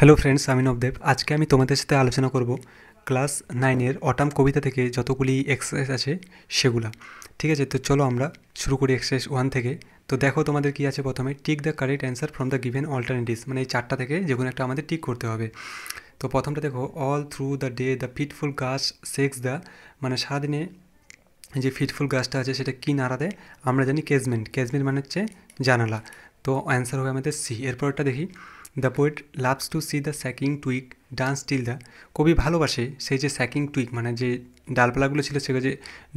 Hello friends আমি নবদেব আজকে আমি তোমাদের সাথে আলোচনা করব ক্লাস নাইনের অটাম কবিতা থেকে যতগুলি এক্সারসাইজ আছে সেগুলা ঠিক আছে তো চলো আমরা শুরু করি এক্সারসাইজ ওয়ান থেকে তো দেখো তোমাদের কি আছে প্রথমে tick the correct answer from the given alternatives মানে এই চারটা থেকে যে কোনো একটা আমাদের টিক করতে হবে তো প্রথমটা দেখো all through the day the fitful gusts shake the মানে সারাদিনে যে ফিটফুল গাছটা আছে সেটা কী নাড়া দেয় আমরা জানি কেজমেন্ট কেজমেন্ট মানে হচ্ছে জানালা তো অ্যান্সার হবে আমাদের সি এরপরটা দেখি the poet loves to see the shaking twigs dance till the কবি ভালোবাসে সেই যে স্যাকিং টুইক মানে যে ডালপালাগুলো ছিল সেগুলো যে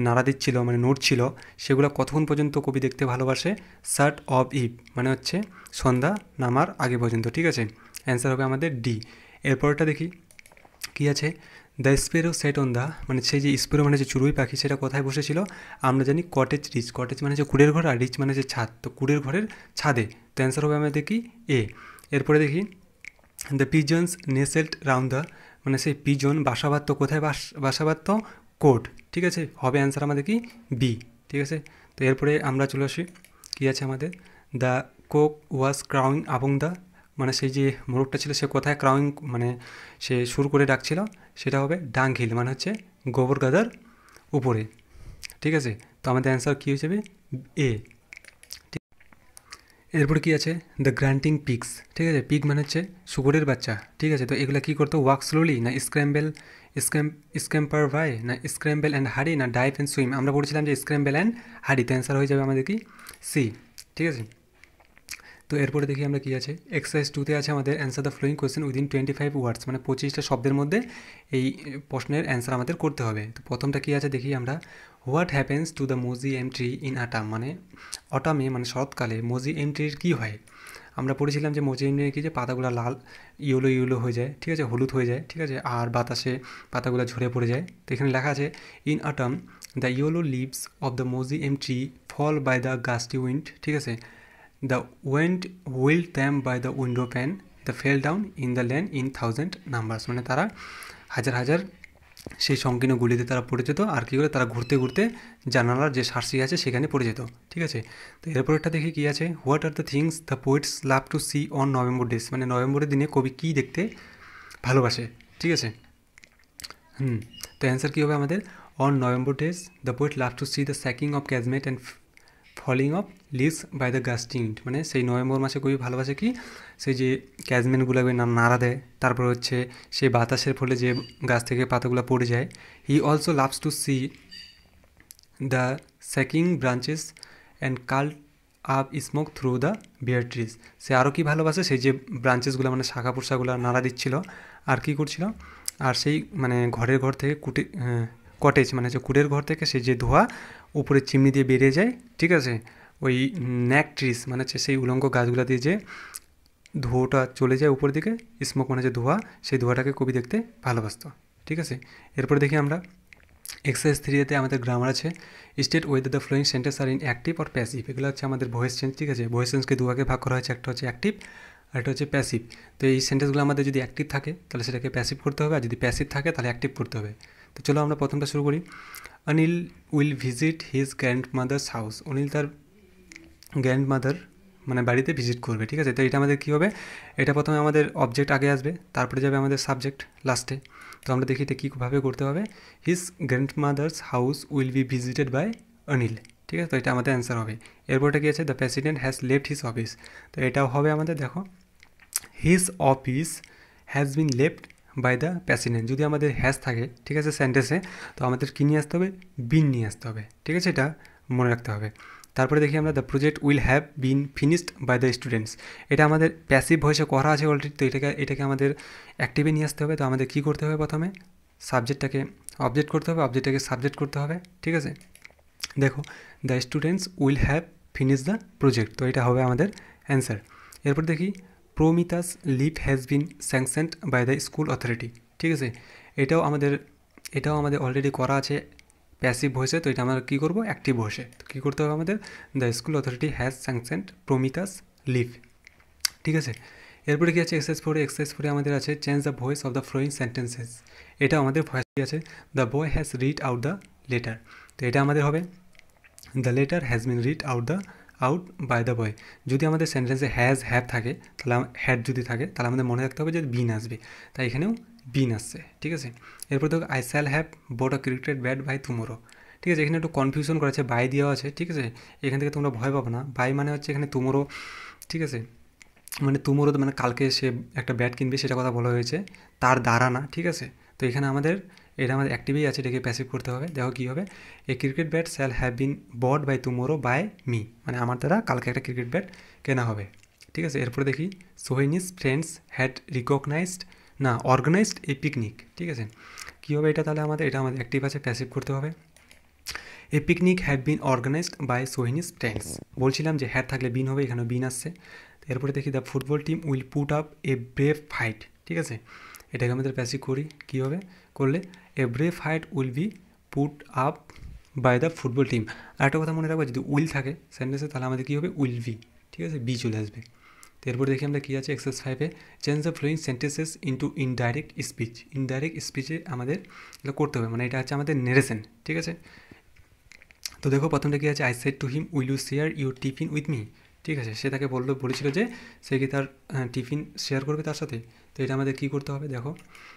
নাড়া দিচ্ছিল মানে ছিল সেগুলো কতক্ষণ পর্যন্ত কবি দেখতে ভালোবাসে শার্ট অফ ইভ মানে হচ্ছে সন্ধ্যা নামার আগে পর্যন্ত ঠিক আছে অ্যান্সার হবে আমাদের ডি এরপরটা দেখি কী আছে the sparrow sat on the মানে সেই যে স্পেরো মানে যে চুরুই পাখি সেটা কোথায় বসেছিল আমরা জানি কটেজ রিচ কটেজ মানে যে কুড়ের ঘর আর রিচ মানে যে ছাদ তো কুড়ের ঘরের ছাদে তো অ্যান্সার হবে আমাদের কি এ এরপরে দেখি the pigeons nestled round the মানে সেই পিজন বাসা কোথায় বাস বাসা বাঁধত ঠিক আছে হবে অ্যান্সার আমাদের কি বি ঠিক আছে তো এরপরে আমরা চলে আসি কী আছে আমাদের দ্য কোক ওয়াজ ক্রাউইং আবং দ্য মানে সেই যে মোরগটা ছিল সে কোথায় ক্রাউইং মানে সে শুরু করে ডাকছিল সেটা হবে ডাংহিল হিল মানে হচ্ছে গোবর গাদার উপরে ঠিক আছে তো আমাদের অ্যান্সার কী হিসেবে এ এরপর কি আছে দ্য গ্রান্টিং পিক্স ঠিক আছে পিক মানে হচ্ছে শুকুরের বাচ্চা ঠিক আছে তো এগুলো কী করতো ওয়াক স্লোলি না স্ক্র্যাম্বেল স্ক্র্যাম স্ক্র্যাম্পার ভাই না স্ক্র্যাম্বেল অ্যান্ড হাড়ি না ডাইভ অ্যান্ড সুইম আমরা বলেছিলাম যে স্ক্র্যাম্বেল অ্যান্ড হাড়ি তো অ্যান্সার হয়ে যাবে আমাদের কি সি ঠিক আছে তো এরপরে দেখি আমরা কি আছে এক্সারসাইজ টুতে আছে আমাদের answer the following question within twenty five words মানে পঁচিশটা শব্দের মধ্যে এই প্রশ্নের অ্যান্সার আমাদের করতে হবে তো প্রথমটা কি আছে দেখি আমরা what happens to the mossy elm tree in autumn মানে অটামে মানে শরৎকালে মোজি এম ট্রির কী হয় আমরা পড়েছিলাম যে মোজি এম কি যে পাতাগুলো লাল ইউলো ইউলো হয়ে যায় ঠিক আছে হলুদ হয়ে যায় ঠিক আছে আর বাতাসে পাতাগুলো ঝরে পড়ে যায় তো এখানে লেখা আছে in autumn the yellow leaves of the mossy elm tree fall by the gusty wind ঠিক আছে The wind will them by the window pane. The fell down in the lane in thousand numbers মানে তারা হাজার হাজার সেই সংকীর্ণ গুলিতে তারা পড়ে যেত আর কী করে তারা ঘুরতে ঘুরতে জানালার যে সার্সি আছে সেখানে পড়ে যেত ঠিক আছে তো এরপরেরটা দেখে কী আছে what are the things the poets love to see on November days মানে নভেম্বরের দিনে কবি কী দেখতে ভালোবাসে ঠিক আছে হুম তো অ্যান্সার কী হবে আমাদের on November days the poet love to see the shaking of casement and falling of leaves by the gusting মানে সেই নভেম্বর মাসে খুবই ভালোবাসে কি সেই যে ক্যাজমেনগুলো নাম নাড়া দেয় তারপর হচ্ছে সেই বাতাসের ফলে যে গাছ থেকে পাতাগুলো পড়ে যায় he also loves to see the shaking branches and curl up smoke through the bare trees সে আরও কি ভালোবাসে সেই যে ব্রাঞ্চেসগুলো মানে শাখা পোশাকগুলো নাড়া দিচ্ছিল আর কি করছিল আর সেই মানে ঘরের ঘর থেকে কুটে কটেজ মানে যে কুটের ঘর থেকে সেই যে ধোয়া উপরে চিমনি দিয়ে বেরিয়ে যায় ঠিক আছে ওই ন্যাক ট্রিস মানে হচ্ছে সেই উলঙ্গ গাছগুলো দিয়ে যে ধোঁয়াটা চলে যায় উপর দিকে স্মোক মানে যে ধোঁয়া সেই ধোঁয়াটাকে কবি দেখতে ভালোবাসত ঠিক আছে এরপর দেখি আমরা এক্সারসাইজ থ্রিতে আমাদের গ্রামার আছে state whether the following sentence are in active or passive এগুলো হচ্ছে আমাদের ভয়েস চেঞ্জ ঠিক আছে ভয়েস চেঞ্জকে দুভাগে ভাগ করা হয়েছে একটা হচ্ছে অ্যাক্টিভ আর একটা হচ্ছে প্যাসিভ তো এই সেন্টেন্সগুলো আমাদের যদি অ্যাক্টিভ থাকে তাহলে সেটাকে প্যাসিভ করতে হবে আর যদি প্যাসিভ থাকে তাহলে অ্যাক্টিভ করতে হবে তো চলো আমরা প্রথমটা শুরু করি Anil will visit his grandmother's house Anil তার গ্র্যান্ডমাদার মানে বাড়িতে ভিজিট করবে ঠিক আছে তো এটা আমাদের কী হবে এটা প্রথমে আমাদের অবজেক্ট আগে আসবে তারপরে যাবে আমাদের সাবজেক্ট লাস্টে তো আমরা দেখি এটা কীভাবে করতে হবে his grandmother's house will be visited by Anil ঠিক আছে তো এটা আমাদের অ্যান্সার হবে এরপরটা কী আছে the president has left his office তো এটাও হবে আমাদের দেখো his office has been left by the president যদি আমাদের হ্যাশ থাকে ঠিক আছে সেন্টেন্সে তো আমাদের কী নিয়ে আসতে হবে বিন নিয়ে আসতে হবে ঠিক আছে এটা মনে রাখতে হবে তারপরে দেখি আমরা the project will have been finished by the students এটা আমাদের প্যাসিভ ভয়েসে করা আছে অলরেডি তো এটাকে এটাকে আমাদের অ্যাক্টিভে নিয়ে আসতে হবে তো আমাদের কী করতে হবে প্রথমে সাবজেক্টটাকে অবজেক্ট করতে হবে অবজেক্টটাকে সাবজেক্ট করতে হবে ঠিক আছে দেখো the students will have finish the project তো এটা হবে আমাদের অ্যান্সার এরপর দেখি Promita's leave has been sanctioned by the school authority ঠিক আছে এটাও আমাদের এটাও আমাদের অলরেডি করা আছে প্যাসিভ ভয়েসে তো এটা আমরা কী করবো অ্যাক্টিভ ভয়েসে তো কী করতে হবে আমাদের the school authority has sanctioned Promita's leave ঠিক আছে এরপরে কি আছে এক্সাইজ ফোরে এক্সাইজ ফোরে আমাদের আছে change the voice of the following sentences এটা আমাদের ভয়েস কী আছে the boy has read out the letter তো এটা আমাদের হবে the letter has been read out the out by the boy যদি আমাদের সেন্টেন্সে হ্যাজ হ্যাভ থাকে তাহলে হ্যাড যদি থাকে তাহলে আমাদের মনে রাখতে হবে যে বিন আসবে তাই এখানেও বিন আসছে ঠিক আছে এরপর দেখো I shall have bought a cricketed bat by tomorrow ঠিক আছে এখানে একটু কনফিউশন করেছে বাই দেওয়া আছে ঠিক আছে এখান থেকে তোমরা ভয় পাবো না বাই মানে হচ্ছে এখানে তুমোরো ঠিক আছে মানে তুমোরও মানে কালকে সে একটা ব্যাট কিনবে সেটা কথা বলা হয়েছে তার দ্বারা না ঠিক আছে তো এখানে আমাদের এটা আমাদের অ্যাক্টিভেই আছে এটাকে প্যাসিভ করতে হবে দেখো কী হবে a cricket bat shall have been bought by tomorrow by me মানে আমার দ্বারা কালকে একটা ক্রিকেট ব্যাট কেনা হবে ঠিক আছে এরপরে দেখি সোহেনিস ফ্রেন্ডস হ্যাড রিকগনাইজড না অর্গানাইজড এ পিকনিক ঠিক আছে কী হবে এটা তাহলে আমাদের এটা আমাদের অ্যাক্টিভ আছে প্যাসিভ করতে হবে a picnic had been organised by Sohini's friends বলছিলাম যে হ্যাড থাকলে বিন হবে এখানে বিন আসছে এরপরে দেখি the football team will put up a brave fight ঠিক আছে এটাকে আমাদের প্যাসিভ করি কী হবে করলে every fight will be put up by the football team আর একটা কথা মনে রাখবো যদি উইল থাকে সেন্টেন্সে তাহলে আমাদের কী হবে উইল বি ঠিক আছে বি চলে আসবে তো এরপর দেখি আমরা কী আছে এক্সারসাইজ ফাইভে change the following sentences into indirect speech indirect স্পিচে আমাদের এটা করতে হবে মানে এটা হচ্ছে আমাদের নেরেশন ঠিক আছে তো দেখো প্রথমটা কী আছে I said to him will you share your tiffin with me ঠিক আছে সে তাকে বললো বলেছিল যে সে কি তার হ্যাঁ, টিফিন শেয়ার করবে তার সাথে তো এটা আমাদের কী করতে হবে দেখো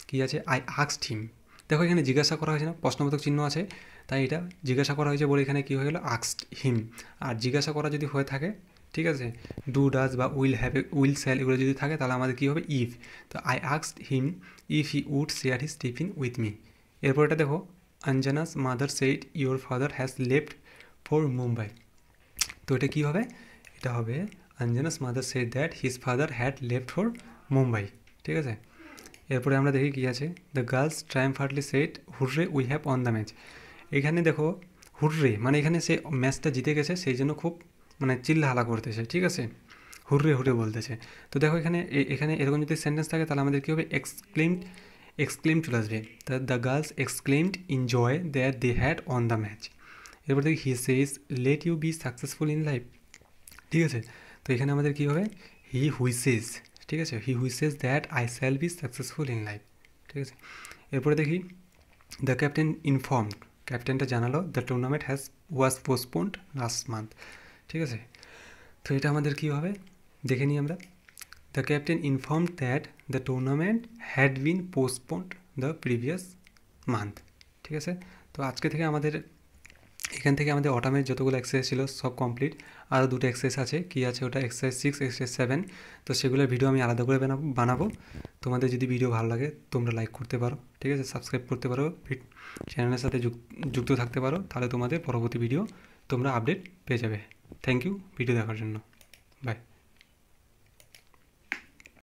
কী আছে আই আক্সড হিম দেখো এখানে জিজ্ঞাসা করা হয়েছে না প্রশ্নবোধক চিহ্ন আছে তাই এটা জিজ্ঞাসা করা হয়েছে বলে এখানে কী হয়ে গেলো আক্সড হিম আর জিজ্ঞাসা করা যদি হয়ে থাকে ঠিক আছে ডু ডাজ বা will have a will shall এগুলো যদি থাকে তাহলে আমাদের কী হবে ইফ তো আই আক্সড him if he would share his tiffin with me এরপর এটা দেখো Anjana's mother said your father has left for Mumbai তো এটা কী হবে এটা হবে Anjana's mother said that his father had left for Mumbai ঠিক আছে এরপরে আমরা দেখি কী আছে the girls ফার্টলি set hurray we have won the match এখানে দেখো হুররে মানে এখানে সে ম্যাচটা জিতে গেছে সেই জন্য খুব মানে চিল্লাহালা করতেছে ঠিক আছে হুররে হুরে বলতেছে তো দেখো এখানে এখানে এরকম যদি সেন্টেন্স থাকে তাহলে আমাদের কী হবে এক্সক্লেমড এক্সক্লেম চলে আসবে তা the girls exclaimed in joy that they had won the match এরপর দেখি he says let you be successful in life ঠিক আছে তো এখানে আমাদের কী হবে হি হুইসেস ঠিক আছে he wishes that I shall be successful in life ঠিক আছে এরপরে দেখি দ্য ক্যাপ্টেন ইনফর্ম ক্যাপ্টেনটা জানালো the tournament has was postponed last month ঠিক আছে তো এটা আমাদের কী হবে দেখে নিই আমরা the captain inform that the tournament had been postponed the previous month ঠিক আছে তো আজকে থেকে আমাদের এখান থেকে আমাদের অটামের যতগুলো এক্সারসাইজ ছিল সব কমপ্লিট আরও দুটো এক্সারসাইজ আছে কি আছে ওটা এক্সারসাইজ সিক্স এক্সারসাইজ সেভেন তো সেগুলোর ভিডিও আমি আলাদা করে বানাবো তোমাদের যদি ভিডিও ভালো লাগে তোমরা লাইক করতে পারো ঠিক আছে সাবস্ক্রাইব করতে পারো চ্যানেলের সাথে যুক্ত থাকতে পারো তাহলে তোমাদের পরবর্তী ভিডিও তোমরা আপডেট পেয়ে যাবে থ্যাংক ইউ ভিডিও দেখার জন্য বাই